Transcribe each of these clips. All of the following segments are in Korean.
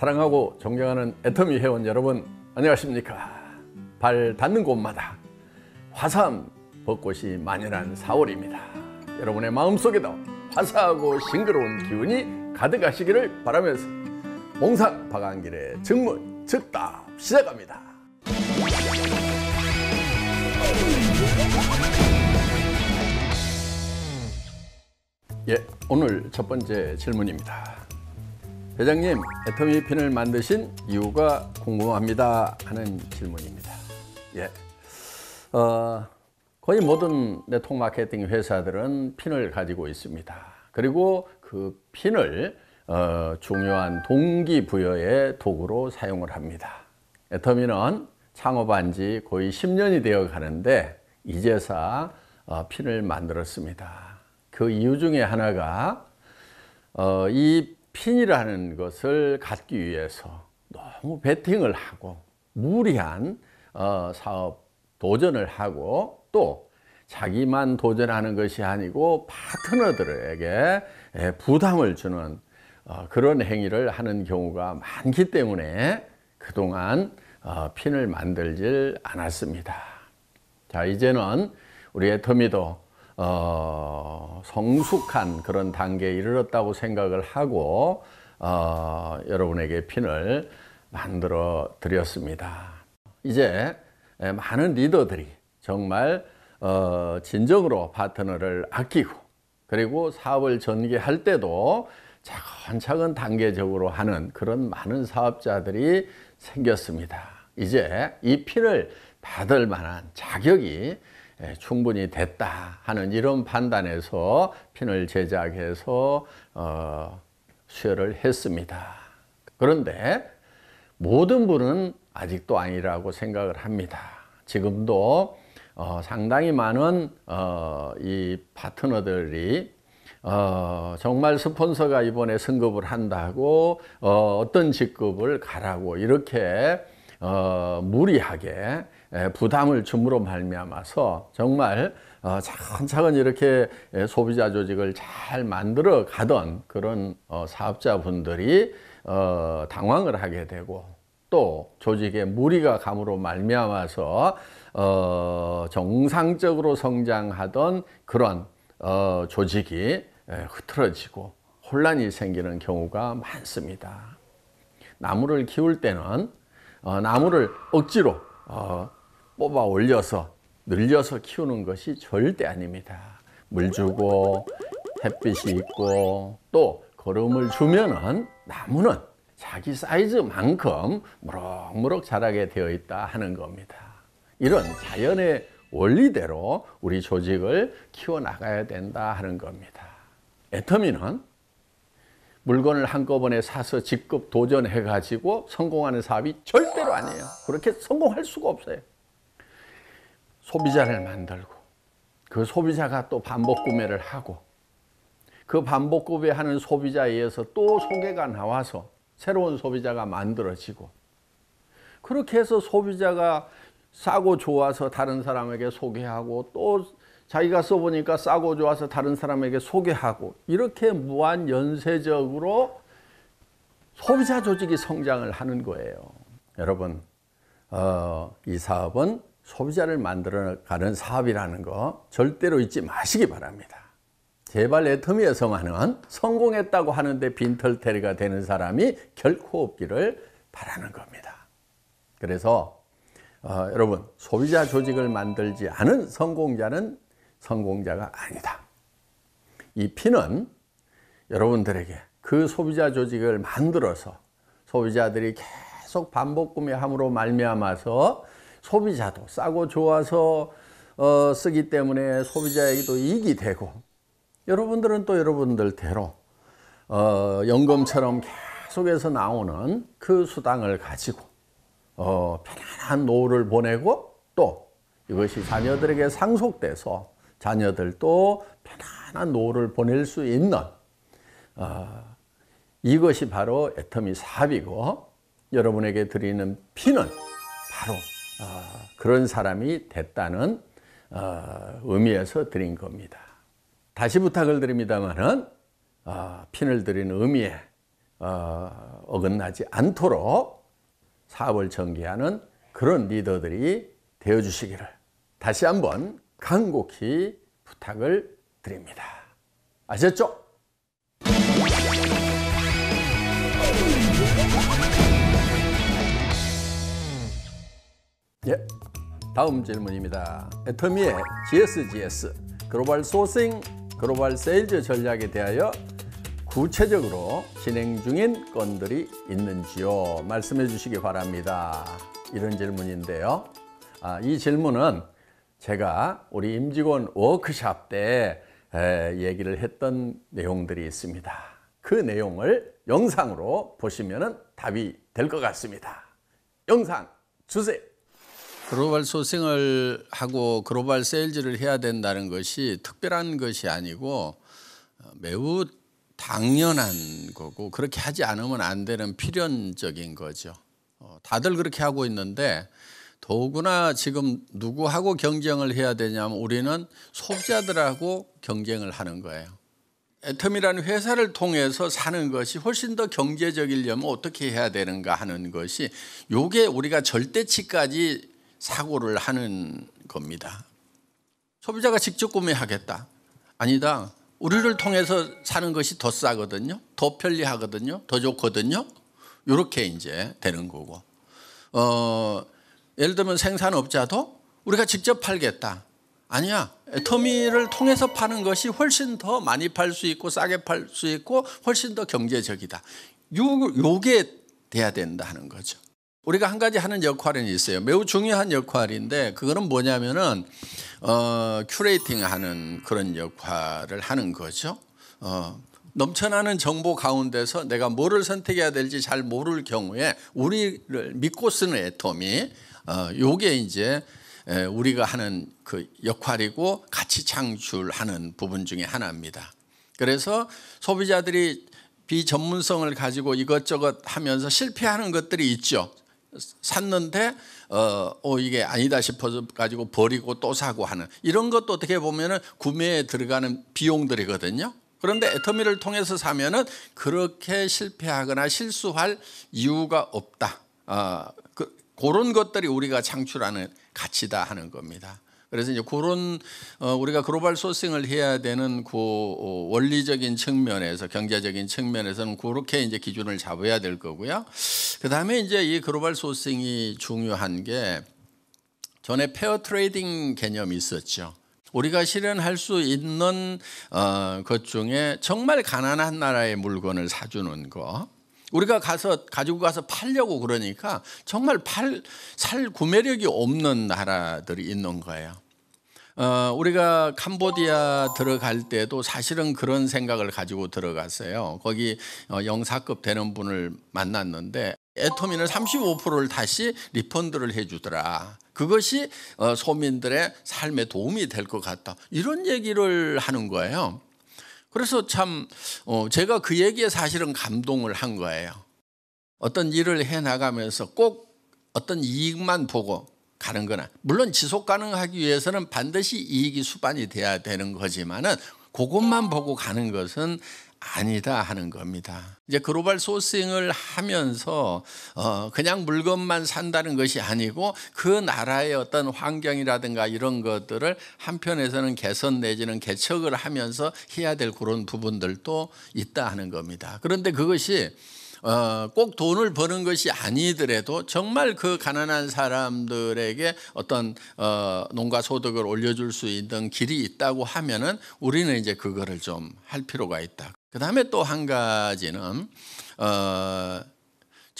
사랑하고 존경하는 애터미 회원 여러분 안녕하십니까 발 닿는 곳마다 화사한 벚꽃이 만연한 4월입니다 여러분의 마음속에도 화사하고 싱그러운 기운이 가득하시기를 바라면서 몽상 박안길의 증문 즉답 시작합니다 예, 오늘 첫 번째 질문입니다 회장님, 애터미핀을 만드신 이유가 궁금합니다 하는 질문입니다. 예. 어, 거의 모든 네트워크 마케팅 회사들은 핀을 가지고 있습니다. 그리고 그 핀을 어, 중요한 동기부여의 도구로 사용을 합니다. 애터미는 창업한 지 거의 10년이 되어 가는데 이제사 어, 핀을 만들었습니다. 그 이유 중에 하나가 어, 이 핀이라는 것을 갖기 위해서 너무 베팅을 하고 무리한 어, 사업 도전을 하고 또 자기만 도전하는 것이 아니고 파트너들에게 예, 부담을 주는 어, 그런 행위를 하는 경우가 많기 때문에 그동안 어, 핀을 만들질 않았습니다. 자 이제는 우리의 터미도 어, 성숙한 그런 단계에 이르렀다고 생각을 하고 어, 여러분에게 핀을 만들어 드렸습니다. 이제 많은 리더들이 정말 어, 진정으로 파트너를 아끼고 그리고 사업을 전개할 때도 차근차근 단계적으로 하는 그런 많은 사업자들이 생겼습니다. 이제 이 피를 받을 만한 자격이 예, 충분히 됐다 하는 이런 판단에서 핀을 제작해서 어, 수혈을 했습니다. 그런데 모든 분은 아직도 아니라고 생각을 합니다. 지금도 어, 상당히 많은 어, 이 파트너들이 어, 정말 스폰서가 이번에 승급을 한다고 어, 어떤 직급을 가라고 이렇게 어, 무리하게 부담을 줌으로 말미암아서 정말 어, 차근차근 이렇게 소비자 조직을 잘 만들어 가던 그런 어, 사업자분들이 어, 당황을 하게 되고 또 조직에 무리가 감으로 말미암아서 어, 정상적으로 성장하던 그런 어, 조직이 흐트러지고 혼란이 생기는 경우가 많습니다. 나무를 키울 때는 어, 나무를 억지로 어, 뽑아 올려서 늘려서 키우는 것이 절대 아닙니다. 물 주고 햇빛이 있고 또걸음을 주면은 나무는 자기 사이즈만큼 무럭무럭 자라게 되어 있다 하는 겁니다. 이런 자연의 원리대로 우리 조직을 키워나가야 된다 하는 겁니다. 애터미는 물건을 한꺼번에 사서 직급 도전해 가지고 성공하는 사업이 절대로 아니에요 그렇게 성공할 수가 없어요 소비자를 만들고 그 소비자가 또 반복 구매를 하고 그 반복 구매하는 소비자에 의해서 또 소개가 나와서 새로운 소비자가 만들어지고 그렇게 해서 소비자가 싸고 좋아서 다른 사람에게 소개하고 또 자기가 써보니까 싸고 좋아서 다른 사람에게 소개하고 이렇게 무한 연쇄적으로 소비자 조직이 성장을 하는 거예요. 여러분 어, 이 사업은 소비자를 만들어가는 사업이라는 거 절대로 잊지 마시기 바랍니다. 제발 애터미에서만은 성공했다고 하는데 빈털테리가 되는 사람이 결코 없기를 바라는 겁니다. 그래서 어, 여러분 소비자 조직을 만들지 않은 성공자는 성공자가 아니다. 이 피는 여러분들에게 그 소비자 조직을 만들어서 소비자들이 계속 반복 구매함으로 말미암아서 소비자도 싸고 좋아서 어, 쓰기 때문에 소비자에게도 이익이 되고 여러분들은 또 여러분들대로 어, 연금처럼 계속해서 나오는 그 수당을 가지고 어, 편안한 노후를 보내고 또 이것이 자녀들에게 상속돼서 자녀들도 편안한 노후를 보낼 수 있는 어, 이것이 바로 애터미 삽이고 여러분에게 드리는 피는 바로 어, 그런 사람이 됐다는 어, 의미에서 드린 겁니다. 다시 부탁을 드립니다만은 핀을 어, 드린 의미에 어, 어긋나지 않도록 사업을 전개하는 그런 리더들이 되어 주시기를 다시 한번 간곡히 부탁을 드립니다. 아셨죠? 예, 다음 질문입니다. 애터미의 GSGS 글로벌 소싱, 글로벌 세일즈 전략에 대하여 구체적으로 진행 중인 건들이 있는지요? 말씀해 주시기 바랍니다. 이런 질문인데요. 아, 이 질문은 제가 우리 임직원 워크샵 때 얘기를 했던 내용들이 있습니다. 그 내용을 영상으로 보시면 답이 될 것 같습니다. 영상 주세요. 글로벌 소싱을 하고 글로벌 세일즈를 해야 된다는 것이 특별한 것이 아니고 어, 매우 당연한 거고 그렇게 하지 않으면 안 되는 필연적인 거죠. 어, 다들 그렇게 하고 있는데 더구나 지금 누구하고 경쟁을 해야 되냐면 우리는 소비자들하고 경쟁을 하는 거예요. 애텀이라는 회사를 통해서 사는 것이 훨씬 더 경제적이려면 어떻게 해야 되는가 하는 것이 요게 우리가 절대치까지 사고를 하는 겁니다. 소비자가 직접 구매하겠다. 아니다. 우리를 통해서 사는 것이 더 싸거든요. 더 편리하거든요. 더 좋거든요. 이렇게 이제 되는 거고. 어, 예를 들면 생산업자도 우리가 직접 팔겠다. 아니야. 애터미를 통해서 파는 것이 훨씬 더 많이 팔 수 있고 싸게 팔 수 있고 훨씬 더 경제적이다. 요, 요게 돼야 된다 하는 거죠. 우리가 한 가지 하는 역할은 있어요. 매우 중요한 역할인데 그거는 뭐냐면은 어, 큐레이팅하는 그런 역할을 하는 거죠. 어, 넘쳐나는 정보 가운데서 내가 뭐를 선택해야 될지 잘 모를 경우에 우리를 믿고 쓰는 애톰이 어, 요게 이제 우리가 하는 그 역할이고 가치 창출하는 부분 중에 하나입니다. 그래서 소비자들이 비전문성을 가지고 이것저것 하면서 실패하는 것들이 있죠. 샀는데 어, 어 이게 아니다 싶어서 가지고 버리고 또 사고 하는 이런 것도 어떻게 보면은 구매에 들어가는 비용들이거든요. 그런데 애터미를 통해서 사면은 그렇게 실패하거나 실수할 이유가 없다. 아, 그, 그런 것들이 우리가 창출하는 가치다 하는 겁니다. 그래서 이제 그런 어, 우리가 글로벌 소싱을 해야 되는 그 어, 원리적인 측면에서 경제적인 측면에서는 그렇게 이제 기준을 잡아야 될 거고요. 그다음에 이제 이 글로벌 소싱이 중요한 게 전에 페어 트레이딩 개념이 있었죠. 우리가 실현할 수 있는 어, 것 중에 정말 가난한 나라의 물건을 사주는 거. 우리가 가서 가지고 가서 팔려고 그러니까 정말 팔 살 구매력이 없는 나라들이 있는 거예요. 어, 우리가 캄보디아 들어갈 때도 사실은 그런 생각을 가지고 들어갔어요. 거기 어, 영사급 되는 분을 만났는데 애터미는 35%를 다시 리펀드를 해주더라. 그것이 어, 소민들의 삶에 도움이 될 것 같다. 이런 얘기를 하는 거예요. 그래서 참 어, 제가 그 얘기에 사실은 감동을 한 거예요. 어떤 일을 해 나가면서 꼭 어떤 이익만 보고 가는 거나 물론 지속 가능하기 위해서는 반드시 이익이 수반이 돼야 되는 거지만은 그것만 보고 가는 것은 아니다 하는 겁니다. 이제 글로벌 소싱을 하면서 어 그냥 물건만 산다는 것이 아니고 그 나라의 어떤 환경이라든가 이런 것들을 한편에서는 개선 내지는 개척을 하면서 해야 될 그런 부분들도 있다 하는 겁니다. 그런데 그것이 어, 꼭 돈을 버는 것이 아니더라도 정말 그 가난한 사람들에게 어떤 어, 농가 소득을 올려줄 수 있는 길이 있다고 하면은 우리는 이제 그거를 좀 할 필요가 있다. 그 다음에 또 한 가지는 어,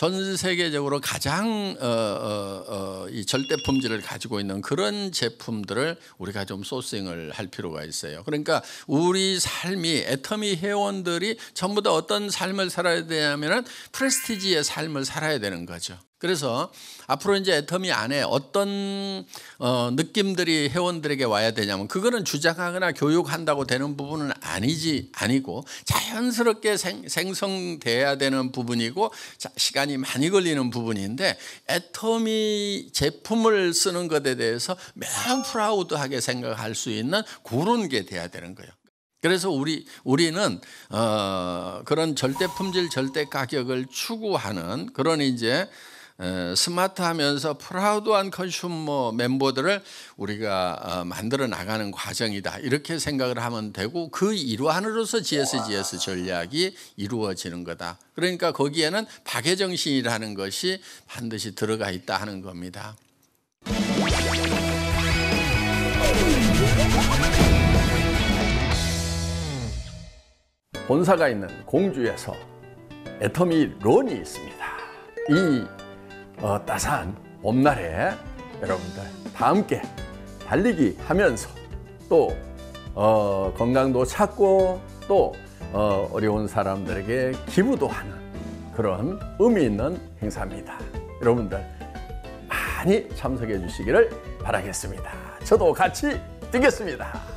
전 세계적으로 가장 어, 어, 어, 이 절대 품질을 가지고 있는 그런 제품들을 우리가 좀 소싱을 할 필요가 있어요. 그러니까 우리 삶이 애터미 회원들이 전부 다 어떤 삶을 살아야 되냐면은 프레스티지의 삶을 살아야 되는 거죠. 그래서 앞으로 이제 애터미 안에 어떤 어, 느낌들이 회원들에게 와야 되냐면 그거는 주장하거나 교육한다고 되는 부분은 아니지 아니고 자연스럽게 생, 성돼야 되는 부분이고 자, 시간이 많이 걸리는 부분인데 애터미 제품을 쓰는 것에 대해서 매우 프라우드하게 생각할 수 있는 그런 게 돼야 되는 거예요. 그래서 우리 우리는 어, 그런 절대 품질 절대 가격을 추구하는 그런 이제 스마트하면서 프라우드한 컨슈머 멤버들을 우리가 어, 만들어 나가는 과정이다 이렇게 생각을 하면 되고 그 일환으로서 GSGS 전략이 이루어지는 거다 그러니까 거기에는 박애 정신이라는 것이 반드시 들어가 있다 하는 겁니다 본사가 있는 공주에서 애터미 론이 있습니다 이 어, 따스한 봄날에 여러분들 다 함께 달리기 하면서 또 어, 건강도 찾고 또 어, 어려운 사람들에게 기부도 하는 그런 의미 있는 행사입니다. 여러분들 많이 참석해 주시기를 바라겠습니다. 저도 같이 뛰겠습니다.